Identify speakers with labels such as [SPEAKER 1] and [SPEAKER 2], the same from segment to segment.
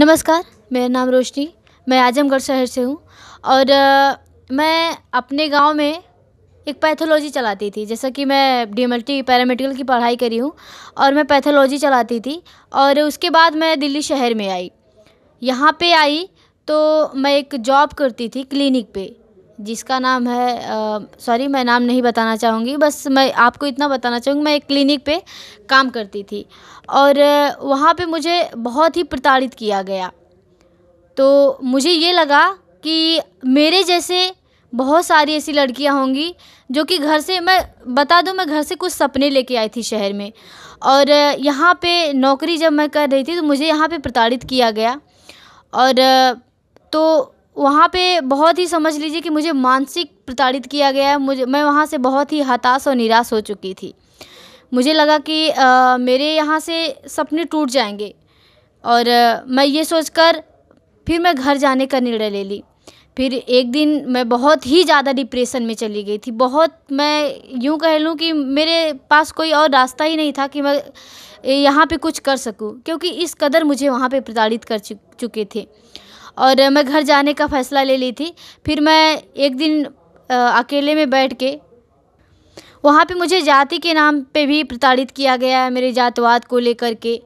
[SPEAKER 1] नमस्कार मेरा नाम रोशनी मैं आजमगढ़ शहर से हूँ और मैं अपने गाँव में एक पैथोलॉजी चलाती थी जैसा कि मैं D M L T paramedical की पढ़ाई करी हूँ और मैं पैथोलॉजी चलाती थी और उसके बाद मैं दिल्ली शहर में आई यहाँ पे आई तो मैं एक जॉब करती थी क्लिनिक पे जिसका नाम है सॉरी मैं नाम नहीं बताना चाहूँगी बस मैं आपको इतना बताना चाहूँगी मैं एक क्लिनिक पे काम करती थी और वहाँ पे मुझे बहुत ही प्रताड़ित किया गया तो मुझे ये लगा कि मेरे जैसे बहुत सारी ऐसी लड़कियाँ होंगी जो कि घर से मैं बता दूँ मैं घर से कुछ सपने लेके आई थी शहर में और यहाँ पे नौकरी जब मैं कर रही थी तो मुझे यहाँ पे प्रताड़ित किया गया और तो वहाँ पे बहुत ही समझ लीजिए कि मुझे मानसिक प्रताड़ित किया गया है मुझे मैं वहाँ से बहुत ही हताश और निराश हो चुकी थी मुझे लगा कि मेरे यहाँ से सपने टूट जाएंगे और मैं ये सोचकर फिर मैं घर जाने का निर्णय ले ली फिर एक दिन मैं बहुत ही ज़्यादा डिप्रेशन में चली गई थी बहुत मैं यूँ कह लूँ कि मेरे पास कोई और रास्ता ही नहीं था कि मैं यहाँ पे कुछ कर सकूँ क्योंकि इस कदर मुझे वहाँ पे प्रताड़ित कर चुके थे और मैं घर जाने का फ़ैसला ले ली थी फिर मैं एक दिन अकेले में बैठ के वहाँ पे मुझे जाति के नाम पे भी प्रताड़ित किया गया है मेरे जातवाद को लेकर के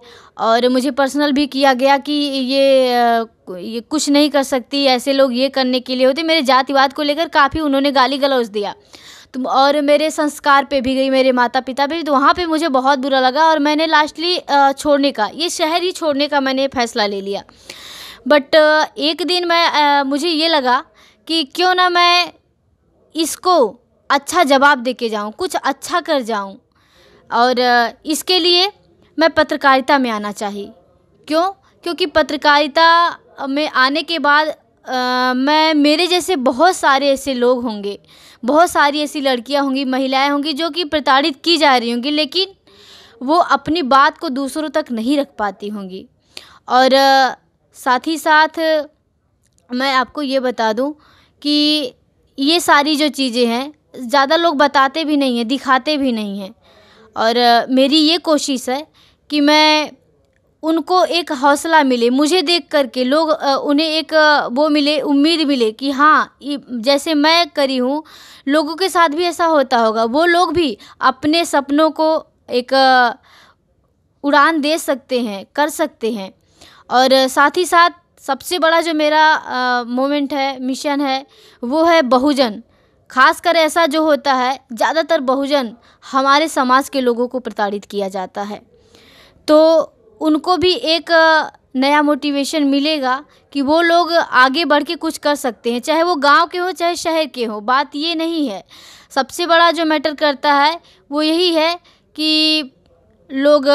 [SPEAKER 1] और मुझे पर्सनल भी किया गया कि ये ये कुछ नहीं कर सकती ऐसे लोग ये करने के लिए होते मेरे जातिवाद को लेकर काफ़ी उन्होंने गाली गलौज दिया तो और मेरे संस्कार पे भी गई मेरे माता पिता पे भी तो वहाँ पे मुझे बहुत बुरा लगा और मैंने लास्टली छोड़ने का ये शहर ही छोड़ने का मैंने फैसला ले लिया बट uh, एक दिन मैं uh, मुझे ये लगा कि क्यों ना मैं इसको अच्छा जवाब दे के जाऊँ कुछ अच्छा कर जाऊँ और uh, इसके लिए मैं पत्रकारिता में आना चाहिए क्यों क्योंकि पत्रकारिता में आने के बाद आ, मैं मेरे जैसे बहुत सारे ऐसे लोग होंगे बहुत सारी ऐसी लड़कियां होंगी महिलाएं होंगी जो कि प्रताड़ित की जा रही होंगी लेकिन वो अपनी बात को दूसरों तक नहीं रख पाती होंगी और आ, साथ ही साथ मैं आपको ये बता दूँ कि ये सारी जो चीज़ें हैं ज़्यादा लोग बताते भी नहीं हैं दिखाते भी नहीं हैं और मेरी ये कोशिश है कि मैं उनको एक हौसला मिले मुझे देख कर के लोग उन्हें एक वो मिले उम्मीद मिले कि हाँ जैसे मैं करी हूँ लोगों के साथ भी ऐसा होता होगा वो लोग भी अपने सपनों को एक उड़ान दे सकते हैं कर सकते हैं और साथ ही साथ सबसे बड़ा जो मेरा मोमेंट है मिशन है वो है बहुजन खासकर ऐसा जो होता है ज़्यादातर बहुजन हमारे समाज के लोगों को प्रताड़ित किया जाता है तो उनको भी एक नया मोटिवेशन मिलेगा कि वो लोग आगे बढ़ के कुछ कर सकते हैं चाहे वो गांव के हो चाहे शहर के हो बात ये नहीं है सबसे बड़ा जो मैटर करता है वो यही है कि लोग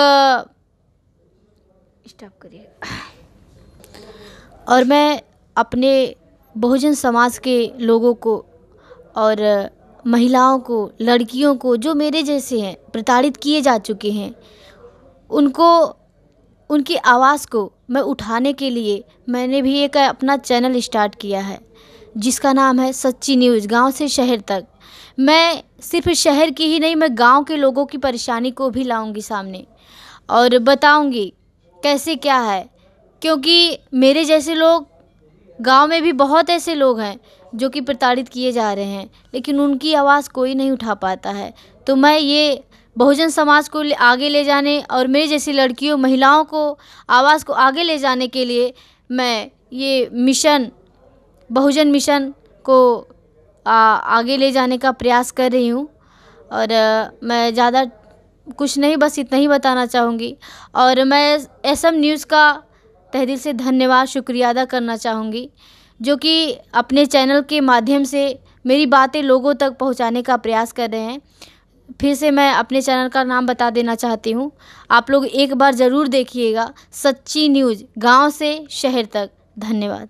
[SPEAKER 1] स्टॉप करिए और मैं अपने बहुजन समाज के लोगों को और महिलाओं को लड़कियों को जो मेरे जैसे हैं प्रताड़ित किए जा चुके हैं उनको उनकी आवाज़ को मैं उठाने के लिए मैंने भी एक अपना चैनल स्टार्ट किया है जिसका नाम है सच्ची न्यूज़ गांव से शहर तक मैं सिर्फ शहर की ही नहीं मैं गांव के लोगों की परेशानी को भी लाऊंगी सामने और बताऊंगी कैसे क्या है क्योंकि मेरे जैसे लोग गाँव में भी बहुत ऐसे लोग हैं जो कि प्रताड़ित किए जा रहे हैं लेकिन उनकी आवाज़ कोई नहीं उठा पाता है तो मैं ये बहुजन समाज को आगे ले जाने और मेरे जैसी लड़कियों महिलाओं को आवाज़ को आगे ले जाने के लिए मैं ये मिशन बहुजन मिशन को आ, आगे ले जाने का प्रयास कर रही हूँ और आ, मैं ज़्यादा कुछ नहीं बस इतना ही बताना चाहूँगी और मैं एस न्यूज़ का तहे से धन्यवाद शुक्रिया अदा करना चाहूँगी जो कि अपने चैनल के माध्यम से मेरी बातें लोगों तक पहुँचाने का प्रयास कर रहे हैं फिर से मैं अपने चैनल का नाम बता देना चाहती हूँ आप लोग एक बार ज़रूर देखिएगा सच्ची न्यूज़ गांव से शहर तक धन्यवाद